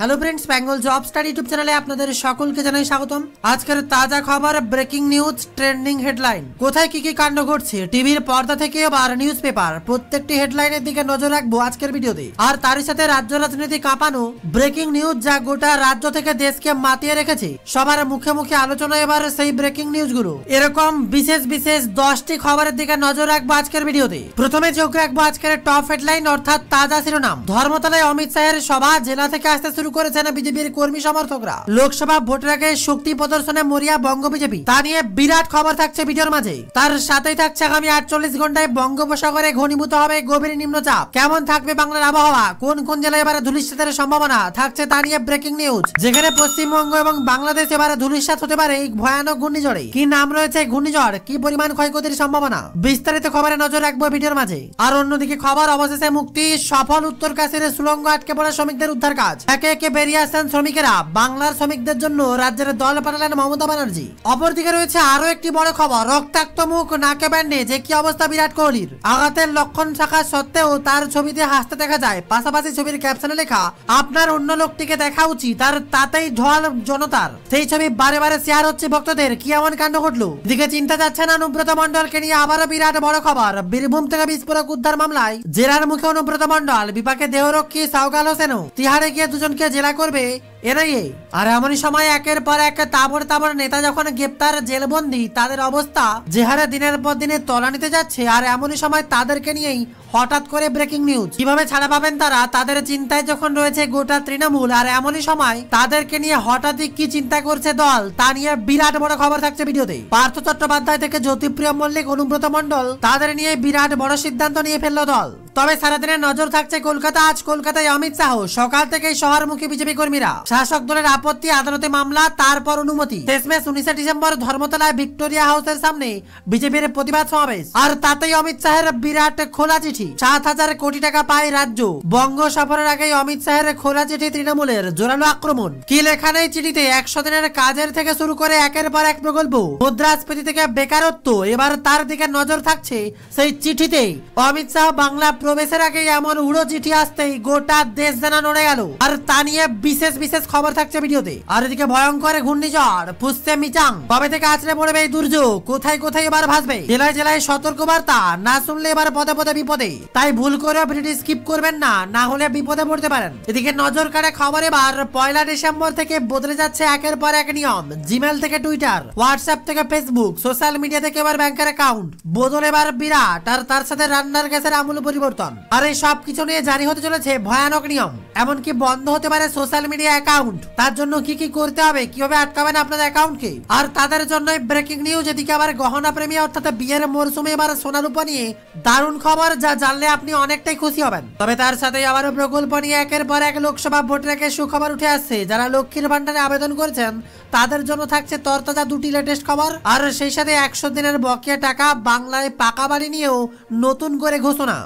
hello friends Bengal job star YouTube চ্যানেলে আপনাদের সকলকে জানাই স্বাগতম আজকের তাজা খবর ব্রেকিং নিউজ ট্রেন্ডিং হেডলাইন কোথায় কি কি কাণ্ড ঘটছে টিভির পর্দা থেকে আর নিউজ পেপার প্রত্যেকটি হেডলাইনের দিকে নজর রাখবো আজকের ভিডিওতে আর তারই সাথে রাজ্য রাজনীতি কাঁপানো ব্রেকিং নিউজ যা গোটা রাজ্য থেকে দেশকে মাতিয়ে রেখেছে সবার মুখে মুখে আলোচনা এবার সেই ব্রেকিং নিউজ গুলো এরকম বিশেষ বিশেষ দশটি খবরের দিকে নজর রাখবো আজকের ভিডিওতে প্রথমে চোখ রাখবো আজকের টপ হেডলাইন অর্থাৎ তাজা শিরোনাম ধর্মতলায় অমিত শাহের সভা জেলা থেকে আসতে শুরু শুরু করেছেন বিজেপির কর্মী সমর্থকরা লোকসভা ভোটের আগে শক্তি প্রদর্শনে মরিয়া বঙ্গ বিজেপি তা নিয়ে বিরাট খবর থাকছে ভিডিওর মাঝে তার সাথেই থাকছে আগামী আটচল্লিশ ঘন্টায় বঙ্গোপসাগরে ঘনীভূত হবে গভীর নিম্নচাপ কেমন থাকবে বাংলার আবহাওয়া কোন কোন জেলায় এবারে ধুলিশ্বাতের সম্ভাবনা থাকছে তা নিয়ে ব্রেকিং নিউজ যেখানে পশ্চিমবঙ্গ এবং বাংলাদেশ এবারে ধুলিশ্বাত হতে পারে এই ভয়ানক ঘূর্ণিঝড়ে কি নাম রয়েছে ঘূর্ণিঝড় কি পরিমাণ ক্ষয়ক্ষতির সম্ভাবনা বিস্তারিত খবরে নজর রাখবো ভিডিওর মাঝে আর অন্যদিকে খবর অবশেষে মুক্তি সফল উত্তর কাশ্মীরের সুলঙ্গ আটকে পড়া শ্রমিকদের উদ্ধার কাজ একে থেকে বেরিয়ে আসছেন শ্রমিকেরা বাংলার শ্রমিকদের জন্য রাজ্যের দল পাঠালেন মমতা ব্যানার্জি অপরদিকে রয়েছে আরো একটি বড় খবর রক্তাক্ত মুখ নাকে ব্যান্ডে যে কি অবস্থা বিরাট কোহলির আঘাতের লক্ষণ শাখা সত্ত্বেও তার ছবিতে হাসতে দেখা যায় পাশাপাশি ছবির ক্যাপশনে লেখা আপনার অন্য লোকটিকে দেখা উচিত তার তাতেই ঢল জনতার সেই ছবি বারে বারে শেয়ার হচ্ছে ভক্তদের কি এমন কাণ্ড ঘটলো দিকে চিন্তা যাচ্ছে না অনুব্রত মন্ডলকে নিয়ে আবারও বিরাট বড় খবর বীরভূম থেকে বিস্ফোরক উদ্ধার মামলায় জেরার মুখে অনুব্রত মন্ডল বিপাকে দেহরক্ষী সাউকাল হোসেনও তিহারে গিয়ে দুজনকে যে জেলা করবে এনআইএ আর এমনই সময় একের পর এক তাবর তাবর নেতা যখন গ্রেপ্তার জেলবন্দি তাদের অবস্থা যে হারে দিনের পর দিনে তলানিতে যাচ্ছে আর এমনই সময় তাদেরকে নিয়েই হঠাৎ করে ব্রেকিং নিউজ কিভাবে ছাড়া পাবেন তারা তাদের চিন্তায় যখন রয়েছে গোটা তৃণমূল আর এমনই সময় তাদেরকে নিয়ে হঠাৎই কি চিন্তা করছে দল তা নিয়ে বিরাট বড় খবর থাকছে ভিডিওতে পার্থ চট্টোপাধ্যায় থেকে জ্যোতিপ্রিয় মল্লিক অনুব্রত মন্ডল তাদের নিয়ে বিরাট বড় সিদ্ধান্ত নিয়ে ফেললো দল তবে সারাদিনের নজর থাকছে কলকাতা আজ কলকাতায় অমিত শাহ সকাল থেকেই শহর মুখী বিজেপি কর্মীরা শাসক দলের আপত্তি আদালতে মামলা তারপর অনুমতি শেষমেশ উনিশে ডিসেম্বর ধর্মতলায় ভিক্টোরিয়া হাউসের সামনে বিজেপির প্রতিবাদ সমাবেশ আর তাতেই অমিত শাহের বিরাট খোলা চিঠি সাত হাজার কোটি টাকা পায় রাজ্য বঙ্গ সফরের আগে অমিত শাহের খোলা চিঠি তৃণমূলের জোরালো আক্রমণ কি লেখানে চিঠিতে একশো দিনের কাজের থেকে শুরু করে একের পর এক প্রকল্প মুদ্রাস্ফীতি থেকে বেকারত্ব এবার তার দিকে নজর থাকছে সেই চিঠিতেই অমিত শাহ বাংলা প্রবেশের আগে এমন উড়ো চিঠি আসতেই গোটা দেশ জানা নড়ে গেল আর তা নিয়ে বিশেষ বিশেষ খবর থাকছে ভিডিওতে আর এদিকে ভয়ঙ্কর ঘূর্ণিঝড় ফুসছে মিচাং কবে থেকে আছড়ে পড়বে এই দুর্যোগ কোথায় কোথায় এবার ভাসবে জেলায় জেলায় সতর্ক বার্তা না শুনলে এবার পদে পদে বিপদে তাই ভুল করে ব্রিটিশ স্কিপ করবেন না না হলে বিপদে পড়তে পারেন এদিকে নজর কাড়ে খবর এবার পয়লা ডিসেম্বর থেকে বদলে যাচ্ছে একের পর এক নিয়ম জিমেল থেকে টুইটার হোয়াটসঅ্যাপ থেকে ফেসবুক সোশ্যাল মিডিয়া থেকে এবার ব্যাংকের অ্যাকাউন্ট বদল এবার বিরাট আর তার সাথে রান্নার গ্যাসের আমূল পরিবর্তন পরিবর্তন আর এই সব কিছু নিয়ে জারি হতে চলেছে ভয়ানক নিয়ম এমনকি বন্ধ হতে পারে সোশ্যাল মিডিয়া অ্যাকাউন্ট তার জন্য কি কি করতে হবে কিভাবে আটকাবেন আপনার অ্যাকাউন্টকে আর তাদের জন্য ব্রেকিং নিউজ এদিকে আবার গহনা প্রেমী অর্থাৎ বিয়ের মরশুমে এবার সোনা রূপা নিয়ে দারুণ খবর যা জানলে আপনি অনেকটাই খুশি হবেন তবে তার সাথে আবারও প্রকল্প নিয়ে একের পর এক লোকসভা ভোট রেখে সুখবর উঠে আসছে যারা লক্ষ্মীর ভান্ডারে আবেদন করেছেন তাদের জন্য থাকছে তরতাজা দুটি লেটেস্ট খবর আর সেই সাথে একশো দিনের বকেয়া টাকা বাংলায় পাকা বাড়ি নিয়েও নতুন করে ঘোষণা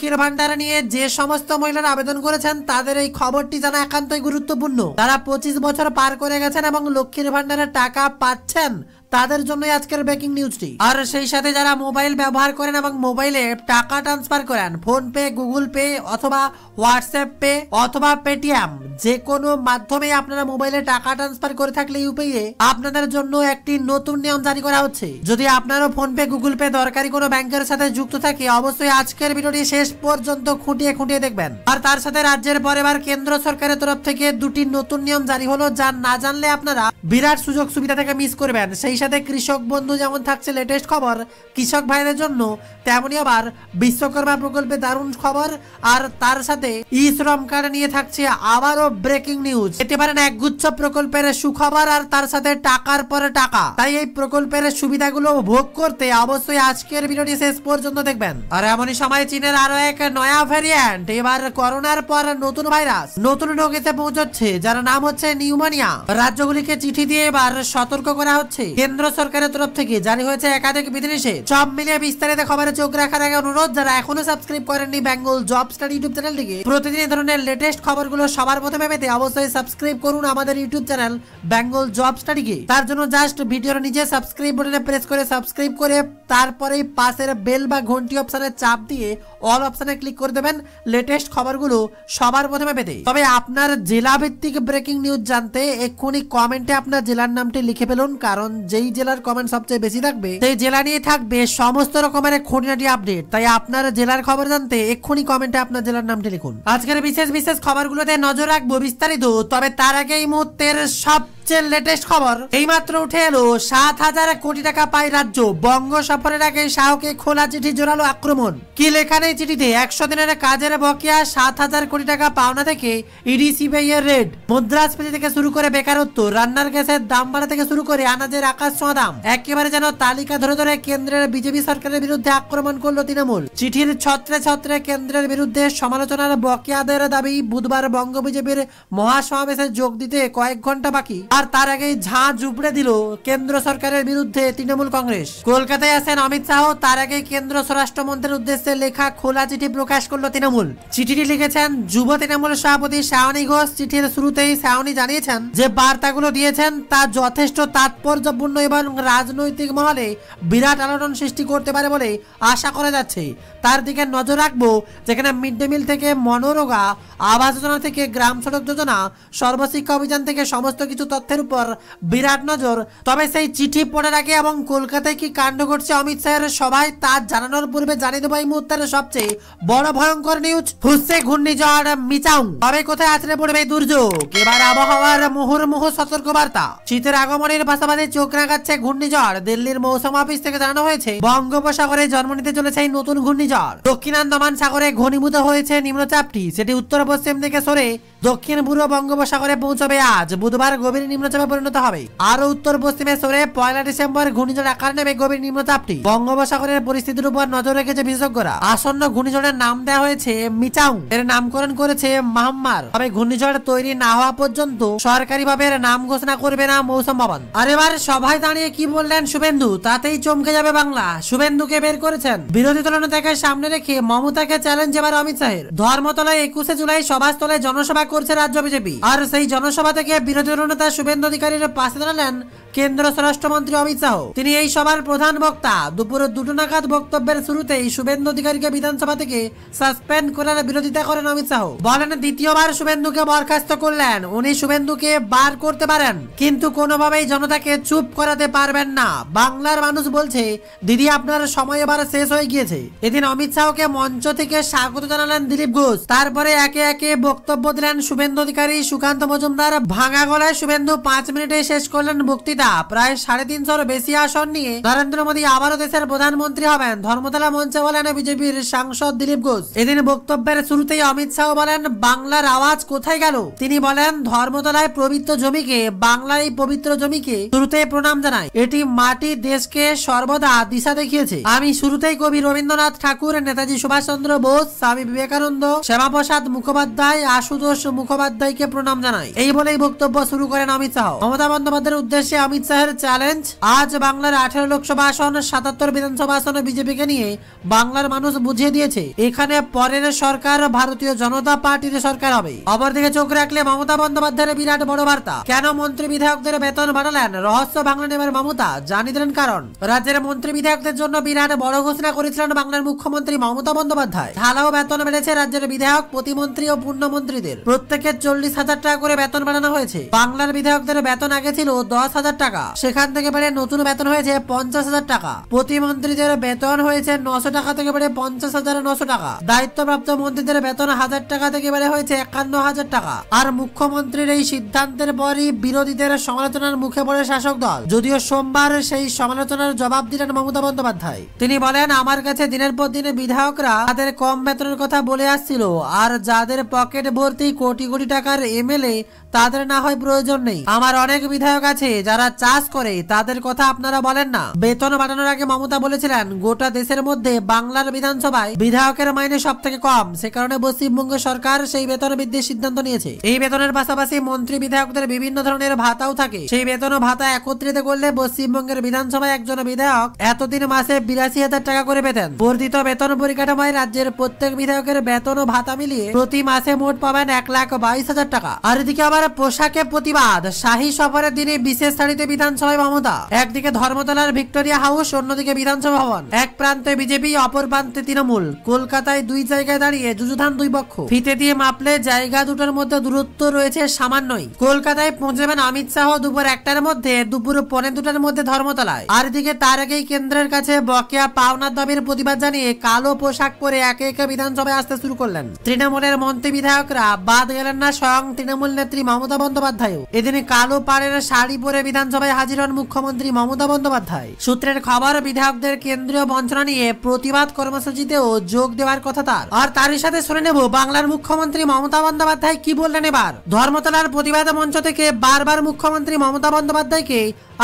লক্ষ্মীর ভান্ডার নিয়ে যে সমস্ত মহিলারা আবেদন করেছেন তাদের এই খবরটি জানা একান্তই গুরুত্বপূর্ণ তারা পঁচিশ বছর পার করে গেছেন এবং লক্ষ্মীর ভান্ডারের টাকা পাচ্ছেন তাদের জন্য আজকের ব্যাকিং নিউজটি আর সেই সাথে যারা মোবাইল ব্যবহার করেন এবং মোবাইলে টাকা ট্রান্সফার করেন ফোন পে গুগল পে অথবা হোয়াটসঅ্যাপ পে অথবা পেটিএম যে কোনো মাধ্যমে আপনারা মোবাইলে টাকা ট্রান্সফার করে থাকলে ইউপিআই আপনাদের জন্য একটি নতুন নিয়ম জারি করা হচ্ছে যদি আপনারও ফোন পে গুগল পে দরকারি কোনো ব্যাংকের সাথে যুক্ত থাকে অবশ্যই আজকের ভিডিওটি শেষ পর্যন্ত খুঁটিয়ে খুঁটিয়ে দেখবেন আর তার সাথে রাজ্যের পরেবার কেন্দ্র সরকারের তরফ থেকে দুটি নতুন নিয়ম জারি হলো যা না জানলে আপনারা বিরাট সুযোগ সুবিধা থেকে মিস করবেন সেই সাথে কৃষক বন্ধু যেমন থাকছে লেটেস্ট খবর কৃষক ভাইদের জন্য তেমনই আবার বিশ্বকর্মা প্রকল্পে দারুণ খবর আর তার সাথে ই শ্রম কার্ড নিয়ে থাকছে আবারও ব্রেকিং নিউজ এতে পারেন একগুচ্ছ প্রকল্পের সুখবর আর তার সাথে টাকার পরে টাকা তাই এই প্রকল্পের সুবিধাগুলো ভোগ করতে অবশ্যই আজকের ভিডিওটি শেষ পর্যন্ত দেখবেন আর এমনই সময় চীনের আরো এক নয়া ভ্যারিয়েন্ট এবার করোনার পর নতুন ভাইরাস নতুন রোগীতে পৌঁছচ্ছে যার নাম হচ্ছে নিউমোনিয়া রাজ্যগুলিকে চিঠি দিয়ে এবার সতর্ক করা হচ্ছে কেন্দ্র সরকারের তরফ থেকে জারি হয়েছে একাধিক বিধিনিষেধ সব মিলিয়ে বিস্তারিত খবরে চোখ রাখার আগে অনুরোধ যারা এখনো সাবস্ক্রাইব করেননি বেঙ্গল জব স্টাডি ইউটিউব চ্যানেলটিকে প্রতিদিন এই ধরনের লেটেস্ট খবরগুলো সবার প্রথমে পেতে অবশ্যই সাবস্ক্রাইব করুন আমাদের ইউটিউব চ্যানেল বেঙ্গল জব স্টাডিকে তার জন্য জাস্ট ভিডিওর নিচে সাবস্ক্রাইব বাটনে প্রেস করে সাবস্ক্রাইব করে তারপরেই পাশের বেল বা ঘন্টি অপশানে চাপ দিয়ে অল অপশানে ক্লিক করে দেবেন লেটেস্ট খবরগুলো সবার প্রথমে পেতে তবে আপনার জেলা ভিত্তিক ব্রেকিং নিউজ জানতে এক্ষুনি কমেন্টে আপনার জেলার নামটি লিখে ফেলুন কারণ যে যেই জেলার কমেন্ট সবচেয়ে বেশি থাকবে সেই জেলা নিয়ে থাকবে সমস্ত রকমের খুঁটিনাটি আপডেট তাই আপনার জেলার খবর জানতে এক্ষুনি কমেন্টে আপনার জেলার নামটি লিখুন আজকের বিশেষ বিশেষ খবরগুলোতে নজর রাখবো বিস্তারিত তবে তার আগে এই মুহূর্তের সব হচ্ছেন লেটেস্ট খবর এইমাত্র উঠে এলো সাত হাজার কোটি টাকা পায় রাজ্য বঙ্গ সফরের আগে শাহকে খোলা চিঠি জোরালো আক্রমণ কি লেখা নেই চিঠিতে একশো দিনের কাজের বকেয়া সাত হাজার কোটি টাকা পাওনা থেকে ইডি সিবিআই এর রেড মুদ্রাস্ফীতি থেকে শুরু করে বেকারত্ব রান্নার গ্যাসের দাম বাড়া থেকে শুরু করে আনাজের আকাশ ছোঁয়া দাম একেবারে যেন তালিকা ধরে ধরে কেন্দ্রের বিজেপি সরকারের বিরুদ্ধে আক্রমণ করলো তৃণমূল চিঠির ছত্রে ছত্রে কেন্দ্রের বিরুদ্ধে সমালোচনার বকেয়াদের দাবি বুধবার বঙ্গ বিজেপির মহাসমাবেশে যোগ দিতে কয়েক ঘন্টা বাকি আর তার আগেই ঝা জুবড়ে দিল কেন্দ্র সরকারের বিরুদ্ধে তৃণমূল কংগ্রেস কলকাতায় আছেন অমিত শাহ তার আগে কেন্দ্র স্বরাষ্ট্রমন্ত্রীর উদ্দেশ্যে লেখা খোলা চিঠি প্রকাশ করলো তৃণমূল চিঠিটি লিখেছেন যুব তৃণমূল সভাপতি শাওনি ঘোষ চিঠির শুরুতেই শাওনি জানিয়েছেন যে বার্তাগুলো দিয়েছেন তা যথেষ্ট তাৎপর্যপূর্ণ এবং রাজনৈতিক মহলে বিরাট আলোড়ন সৃষ্টি করতে পারে বলে আশা করা যাচ্ছে তার দিকে নজর রাখবো যেখানে মিড ডে মিল থেকে মনোরোগা আবাস যোজনা থেকে গ্রাম সড়ক যোজনা সর্বশিক্ষা অভিযান থেকে সমস্ত কিছু তথ্য স্বার্থের উপর বিরাট নজর তবে সেই চিঠি পড়ে রাখে এবং কলকাতায় কি কাণ্ড ঘটছে অমিত শাহের সবাই তা জানানোর পূর্বে জানিয়ে দেবো এই মুহূর্তের সবচেয়ে বড় ভয়ঙ্কর নিউজ হুসে ঘূর্ণিঝড় মিচাউং তবে কোথায় আছড়ে পড়বে দুর্যোগ এবার আবহাওয়ার মুহুর সতর্ক বার্তা শীতের আগমনের পাশাপাশি চোখ রাখাচ্ছে ঘূর্ণিঝড় দিল্লির মৌসুম অফিস থেকে জানানো হয়েছে বঙ্গোপসাগরে জন্ম নিতে চলেছে এই নতুন ঘূর্ণিঝড় দক্ষিণ আন্দামান সাগরে ঘনীভূত হয়েছে নিম্নচাপটি সেটি উত্তর পশ্চিম দিকে সরে দক্ষিণ পূর্ব বঙ্গোপসাগরে পৌঁছবে আজ বুধবার গভীর নিম্নচাপে পরিণত হবে আরো উত্তর পশ্চিমে সরে পয়লা ডিসেম্বর ঘূর্ণিঝড় আকার নেবে গভীর নিম্নচাপটি বঙ্গোপসাগরের পরিস্থিতির উপর নজর রেখেছে বিশেষজ্ঞরা আসন্ন ঘূর্ণিঝড়ের নাম দেওয়া হয়েছে মিচাউ এর নামকরণ করেছে মাহমার তবে ঘূর্ণিঝড় তৈরি না হওয়া পর্যন্ত সরকারি ভাবে নাম ঘোষণা করবে না মৌসুম ভবন আর এবার সভায় দাঁড়িয়ে কি বললেন শুভেন্দু তাতেই চমকে যাবে বাংলা শুভেন্দুকে বের করেছেন বিরোধী নেতাকে সামনে রেখে মমতাকে চ্যালেঞ্জ এবার অমিত শাহের ধর্মতলায় একুশে জুলাই সভাস্থলে জনসভা করছে রাজ্য বিজেপি আর সেই জনসভা থেকে বিরোধী নেতা শুভেন্দু অধিকারীর পাশে দাঁড়ালেন কেন্দ্রীয় স্বরাষ্ট্রমন্ত্রী অমিত শাহ তিনি এই সভার প্রধান বক্তা দুপুরে দুটো নাগাদ বক্তব্যের শুরুতেই শুভেন্দু অধিকারীকে বিধানসভা থেকে সাসপেন্ড করার বিরোধিতা করেন অমিত শাহ বলেন দ্বিতীয়বার শুভেন্দুকে বরখাস্ত করলেন উনি শুভেন্দুকে বার করতে পারেন কিন্তু কোনোভাবেই জনতাকে চুপ করাতে পারবেন না বাংলার মানুষ বলছে দিদি আপনার সময় এবার শেষ হয়ে গিয়েছে এদিন অমিত শাহকে মঞ্চ থেকে স্বাগত জানালেন দিলীপ ঘোষ তারপরে একে একে বক্তব্য দিলেন শুভেন্দু অধিকারী সুকান্ত মজুমদার ভাঙা গলায় শুভেন্দু পাঁচ মিনিটে শেষ করলেন বক্তৃতা নেতা প্রায় সাড়ে তিনশোর বেশি আসন নিয়ে নরেন্দ্র মোদী আবারও দেশের প্রধানমন্ত্রী হবেন ধর্মতলা মঞ্চে বলেন বিজেপির সাংসদ দিলীপ ঘোষ এদিন বক্তব্যের শুরুতেই অমিত শাহ বলেন বাংলার আওয়াজ কোথায় গেল তিনি বলেন ধর্মতলায় পবিত্র জমিকে বাংলার এই পবিত্র জমিকে শুরুতে প্রণাম জানায় এটি মাটি দেশকে সর্বদা দিশা দেখিয়েছে আমি শুরুতেই কবি রবীন্দ্রনাথ ঠাকুর নেতাজি সুভাষ চন্দ্র বোস স্বামী বিবেকানন্দ শ্যামাপ্রসাদ মুখোপাধ্যায় আশুতোষ মুখোপাধ্যায়কে প্রণাম জানাই এই বলেই বক্তব্য শুরু করেন অমিত শাহ মমতা বন্দ্যোপাধ্যায়ের উদ্দেশ্যে অমিত শাহের চ্যালেঞ্জ আজ বাংলার আঠারো লোকসভা আসন সাতাত্তর বিধানসভা আসনে বিজেপিকে নিয়ে বাংলার মানুষ বুঝিয়ে দিয়েছে এখানে পরের সরকার ভারতীয় জনতা পার্টির সরকার হবে দিকে চোখ রাখলে মমতা বন্দ্যোপাধ্যায়ের বিরাট বড় বার্তা কেন মন্ত্রী বিধায়কদের বেতন বাড়ালেন রহস্য বাংলা নেমের মমতা জানিয়ে দিলেন কারণ রাজ্যের মন্ত্রী বিধায়কদের জন্য বিরাট বড় ঘোষণা করেছিলেন বাংলার মুখ্যমন্ত্রী মমতা বন্দ্যোপাধ্যায় ঢালাও বেতন বেড়েছে রাজ্যের বিধায়ক প্রতিমন্ত্রী ও পূর্ণমন্ত্রীদের প্রত্যেকের চল্লিশ হাজার টাকা করে বেতন বাড়ানো হয়েছে বাংলার বিধায়কদের বেতন আগে ছিল দশ হাজার টাকা সেখান থেকে বেড়ে নতুন বেতন হয়েছে পঞ্চাশ হাজার টাকা প্রতিমন্ত্রীদের বেতন হয়েছে নশো টাকা থেকে বেড়ে পঞ্চাশ হাজার নশো টাকা দায়িত্বপ্রাপ্ত মন্ত্রীদের বেতন হাজার টাকা থেকে বেড়ে হয়েছে একান্ন হাজার টাকা আর মুখ্যমন্ত্রীর এই সিদ্ধান্তের পরই বিরোধীদের সমালোচনার মুখে পড়ে শাসক দল যদিও সোমবার সেই সমালোচনার জবাব দিলেন মমতা বন্দ্যোপাধ্যায় তিনি বলেন আমার কাছে দিনের পর দিনে বিধায়করা তাদের কম বেতনের কথা বলে আসছিল আর যাদের পকেট ভর্তি কোটি কোটি টাকার এমএলএ তাদের না হয় প্রয়োজন নেই আমার অনেক বিধায়ক আছে যারা যারা চাষ করে তাদের কথা আপনারা বলেন না বেতন বাড়ানোর আগে মমতা বলেছিলেন গোটা দেশের মধ্যে বাংলার বিধানসভায় বিধায়কের মাইনে সব থেকে কম সে কারণে পশ্চিমবঙ্গ সরকার সেই বেতন বৃদ্ধির সিদ্ধান্ত নিয়েছে এই বেতনের পাশাপাশি মন্ত্রী বিধায়কদের বিভিন্ন ধরনের ভাতাও থাকে সেই বেতন ভাতা একত্রিত করলে পশ্চিমবঙ্গের বিধানসভায় একজন বিধায়ক এতদিন মাসে বিরাশি হাজার টাকা করে পেতেন বর্ধিত বেতন পরিকাঠামায় রাজ্যের প্রত্যেক বিধায়কের বেতন ও ভাতা মিলিয়ে প্রতি মাসে মোট পাবেন এক লাখ বাইশ হাজার টাকা আর এদিকে আবার পোশাকে প্রতিবাদ শাহী সফরের দিনে বিশেষ শাড়িতে বিজেপিতে বিধানসভায় মমতা একদিকে ধর্মতলার ভিক্টোরিয়া হাউস অন্যদিকে বিধানসভা ভবন এক প্রান্তে বিজেপি অপর প্রান্তে তৃণমূল কলকাতায় দুই জায়গায় দাঁড়িয়ে যুযুধান দুই পক্ষ ফিতে দিয়ে মাপলে জায়গা দুটোর মধ্যে দূরত্ব রয়েছে সামান্যই কলকাতায় পৌঁছবেন অমিত শাহ দুপুর একটার মধ্যে দুপুর পনে দুটার মধ্যে ধর্মতলায় আর দিকে তার আগেই কেন্দ্রের কাছে বকেয়া পাওনার দাবির প্রতিবাদ জানিয়ে কালো পোশাক পরে একে একে বিধানসভায় আসতে শুরু করলেন তৃণমূলের মন্ত্রী বিধায়করা বাদ গেলেন না স্বয়ং তৃণমূল নেত্রী মমতা বন্দ্যোপাধ্যায় এদিন কালো পাড়ের শাড়ি পরে বিধান বিধানসভায় হাজির হন মুখ্যমন্ত্রী মমতা বন্দ্যোপাধ্যায় সূত্রের খবর বিধায়কদের কেন্দ্রীয় বঞ্চনা নিয়ে প্রতিবাদ কর্মসূচিতেও যোগ দেওয়ার কথা তার আর তারই সাথে শুনে নেব বাংলার মুখ্যমন্ত্রী মমতা বন্দ্যোপাধ্যায় কি বললেন এবার ধর্মতলার প্রতিবাদ মঞ্চ থেকে বারবার মুখ্যমন্ত্রী মমতা বন্দ্যোপাধ্যায়কে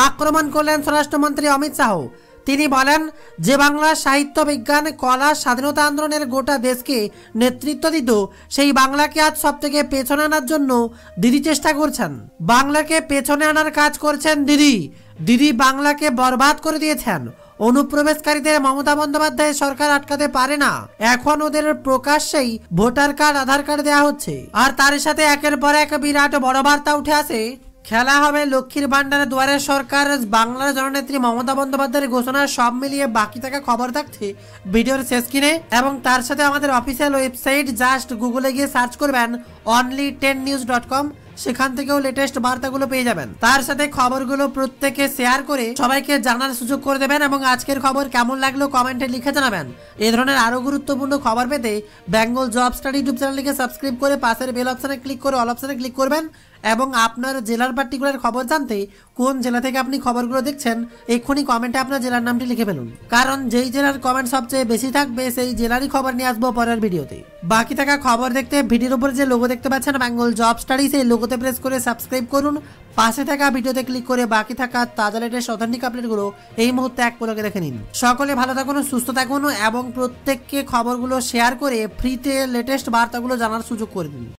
আক্রমণ করলেন স্বরাষ্ট্রমন্ত্রী অমিত শাহ তিনি বলেন যে বাংলা সাহিত্য বিজ্ঞান কলা স্বাধীনতা আন্দোলনের গোটা দেশকে নেতৃত্ব দিত সেই বাংলাকে আজ সব থেকে পেছনে আনার জন্য দিদি চেষ্টা করছেন বাংলাকে পেছনে আনার কাজ করছেন দিদি দিদি বাংলাকে বরবাদ করে দিয়েছেন অনুপ্রবেশকারীদের মমতা বন্দ্যোপাধ্যায় সরকার আটকাতে পারে না এখন ওদের প্রকাশ্যেই ভোটার কার্ড আধার কার্ড দেওয়া হচ্ছে আর তার সাথে একের পর এক বিরাট বড় বার্তা উঠে আসে খেলা হবে লক্ষ্মীর ভাণ্ডারে দুয়ারে সরকার বাংলার জননেত্রী মমতা বন্দ্যোপাধ্যায়ের ঘোষণা সব মিলিয়ে বাকি থাকা খবর থাকছে ভিডিওর শেষ কিনে এবং তার সাথে আমাদের অফিসিয়াল ওয়েবসাইট জাস্ট গুগলে গিয়ে সার্চ করবেন only ten news dot com সেখান থেকেও লেটেস্ট বার্তাগুলো পেয়ে যাবেন তার সাথে খবরগুলো প্রত্যেকে শেয়ার করে সবাইকে জানার সুযোগ করে দেবেন এবং আজকের খবর কেমন লাগলো কমেন্টে লিখে জানাবেন এ ধরনের আরও গুরুত্বপূর্ণ খবর পেতে বেঙ্গল জব স্টাডি ইউটিউব চ্যানেলটিকে সাবস্ক্রাইব করে পাশের বেল অপশানে ক্লিক করে অল অপশানে ক্লিক করবেন এবং আপনার জেলার পার্টিকুলার খবর জানতে কোন জেলা থেকে আপনি খবরগুলো দেখছেন এক্ষুনি কমেন্টে আপনার জেলার নামটি লিখে ফেলুন কারণ যেই জেলার কমেন্ট সবচেয়ে বেশি থাকবে সেই জেলারই খবর নিয়ে আসবো পরের ভিডিওতে বাকি থাকা খবর দেখতে ভিডিওর উপর যে লোগো দেখতে পাচ্ছেন বেঙ্গল জব স্টাডিজ সেই লোগোতে প্রেস করে সাবস্ক্রাইব করুন পাশে থাকা ভিডিওতে ক্লিক করে বাকি থাকা তাজা লেটেস্ট অথেন্টিক আপডেটগুলো এই মুহূর্তে এক পলকে দেখে নিন সকলে ভালো থাকুন সুস্থ থাকুন এবং প্রত্যেককে খবরগুলো শেয়ার করে ফ্রিতে লেটেস্ট বার্তাগুলো জানার সুযোগ করে দিন